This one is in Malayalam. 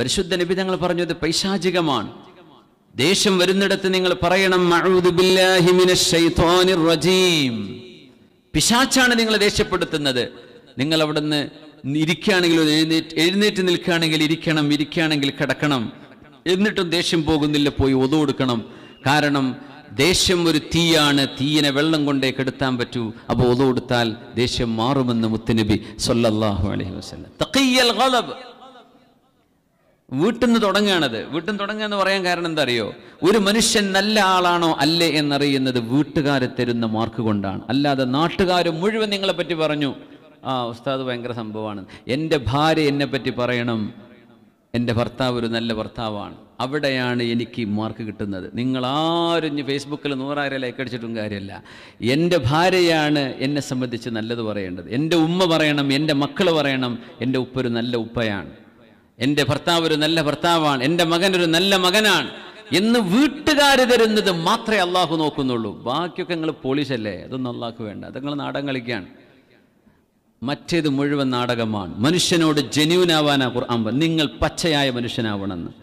പരിശുദ്ധ നബി ഞങ്ങൾ പറഞ്ഞു ഇത് പൈശാചികമാണ് ദേഷ്യം വരുന്നിടത്ത് നിങ്ങൾ പറയണം പിശാച്ചാണ് നിങ്ങൾ ദേഷ്യപ്പെടുത്തുന്നത് നിങ്ങൾ അവിടുന്ന് ഇരിക്കുകയാണെങ്കിൽ എഴുന്നേറ്റ് എഴുന്നേറ്റ് നിൽക്കുകയാണെങ്കിൽ ഇരിക്കണം ഇരിക്കുകയാണെങ്കിൽ കിടക്കണം എന്നിട്ടും ദേഷ്യം പോകുന്നില്ല പോയി ഒതു കൊടുക്കണം കാരണം ദേഷ്യം ഒരു തീയാണ് തീയിനെ വെള്ളം കൊണ്ടേ കെടുത്താൻ പറ്റൂ അപ്പോൾ ഒതു കൊടുത്താൽ ദേഷ്യം മാറുമെന്ന് മുത്തുനബി സൊല്ലാഹു അലൈഹി വസ്ലം വീട്ടിന്ന് തുടങ്ങുകയാണത് വീട്ടിൽ നിന്ന് തുടങ്ങുക എന്ന് പറയാൻ കാരണം എന്താ അറിയോ ഒരു മനുഷ്യൻ നല്ല ആളാണോ അല്ലേ എന്നറിയുന്നത് വീട്ടുകാർ തരുന്ന മാർക്ക് കൊണ്ടാണ് അല്ലാതെ നാട്ടുകാർ മുഴുവൻ നിങ്ങളെ പറ്റി പറഞ്ഞു ആ ഉസ്താദ് ഭയങ്കര സംഭവമാണ് എൻ്റെ ഭാര്യ എന്നെ പറ്റി പറയണം എൻ്റെ ഭർത്താവ് ഒരു നല്ല ഭർത്താവാണ് അവിടെയാണ് എനിക്ക് മാർക്ക് കിട്ടുന്നത് നിങ്ങൾ ആരും ഫേസ്ബുക്കിൽ നൂറായിരം ലൈക്ക് അടിച്ചിട്ടും കാര്യമല്ല എൻ്റെ ഭാര്യയാണ് എന്നെ സംബന്ധിച്ച് നല്ലത് പറയേണ്ടത് എൻ്റെ ഉമ്മ പറയണം എൻ്റെ മക്കൾ പറയണം എൻ്റെ ഉപ്പ ഒരു നല്ല ഉപ്പയാണ് എൻ്റെ ഭർത്താവ് ഒരു നല്ല ഭർത്താവാണ് എൻ്റെ മകൻ ഒരു നല്ല മകനാണ് എന്ന് വീട്ടുകാർ തരുന്നത് മാത്രമേ അള്ളാഹു നോക്കുന്നുള്ളൂ ബാക്കിയൊക്കെ നിങ്ങൾ പോളിഷല്ലേ അതൊന്നും അള്ളാഹ് വേണ്ട അത് നിങ്ങൾ നാടകം കളിക്കുകയാണ് മറ്റേത് മുഴുവൻ നാടകമാണ് മനുഷ്യനോട് ജനുവിനാവാനാ ഖുർആൻ നിങ്ങൾ പച്ചയായ മനുഷ്യനാവണമെന്ന്